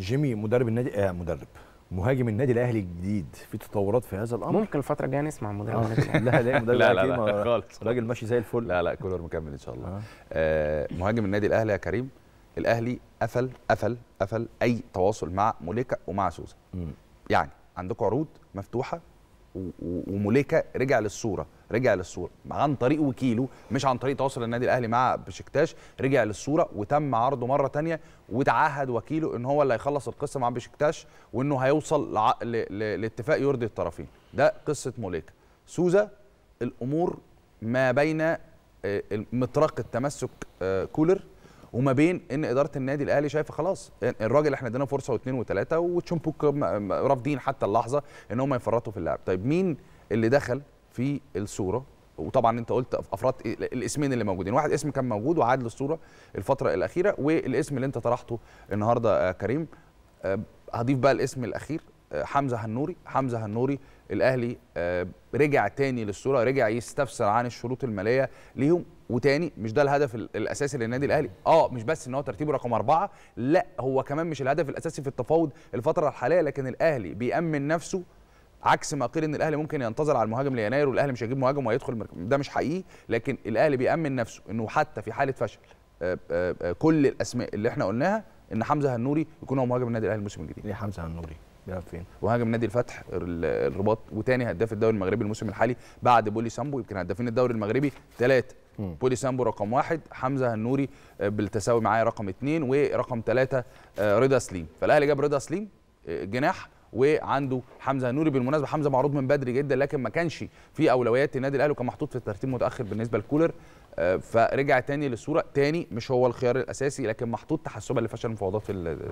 جيمي مدرب النادي آه مدرب مهاجم النادي الاهلي الجديد في تطورات في هذا الامر ممكن الفتره الجايه نسمع مدرب النادي لا لا مدرب لا لا, لا آه، خالص راجل ماشي زي الفل لا لا كولر مكمل ان شاء الله آه. آه مهاجم النادي الاهلي يا كريم الاهلي قفل قفل قفل اي تواصل مع موليكا ومع سوزا يعني عندكم عروض مفتوحه وموليكا رجع للصوره رجع للصوره عن طريق وكيله مش عن طريق تواصل النادي الاهلي مع بشكتاش رجع للصوره وتم عرضه مره ثانيه وتعهد وكيله ان هو اللي هيخلص القصه مع بشكتاش وانه هيوصل لع... ل... ل... لاتفاق يرضي الطرفين ده قصه موليكا سوزا الامور ما بين آه، مطرقه تمسك آه، كولر وما بين ان اداره النادي الاهلي شايفه خلاص الراجل احنا ادينا فرصه واثنين وثلاثه وتشومبوك رافضين حتى اللحظه ان هم يفرطوا في اللعب طيب مين اللي دخل في الصوره وطبعا انت قلت افراد إيه، الاسمين اللي موجودين واحد اسم كان موجود وعاد للصوره الفتره الاخيره والاسم اللي انت طرحته النهارده آه، كريم آه، هضيف بقى الاسم الاخير آه، حمزه هنوري حمزه هنوري الاهلي رجع تاني للصوره رجع يستفسر عن الشروط الماليه ليهم وتاني مش ده الهدف الاساسي للنادي الاهلي اه مش بس ان هو ترتيبه رقم أربعة لا هو كمان مش الهدف الاساسي في التفاوض الفتره الحاليه لكن الاهلي بيامن نفسه عكس ما قيل ان الاهلي ممكن ينتظر على المهاجم ليناير والاهلي مش هيجيب مهاجم وهيدخل ده مش حقيقي لكن الاهلي بيامن نفسه انه حتى في حاله فشل آه، آه، آه، كل الاسماء اللي احنا قلناها ان حمزه هنوري يكون هو مهاجم النادي الاهلي الموسم الجديد ليه حمزه هنوري بيلعب فين مهاجم نادي الفتح الرباط وتاني هداف الدوري المغربي الموسم الحالي بعد بولي سامبو يمكن هدافين الدوري المغربي ثلاثه بولي سامبو رقم واحد حمزه هنوري بالتساوي معايا رقم اثنين ورقم ثلاثه رضا سليم فالاهلي جاب رضا سليم جناح وعنده حمزه نوري بالمناسبه حمزه معروض من بدري جدا لكن ما كانش في اولويات النادي الاهلي وكان محطوط في الترتيب متاخر بالنسبه لكولر آه، فرجع تاني للصوره تاني مش هو الخيار الاساسي لكن محطوط تحسبا لفشل المفاوضات في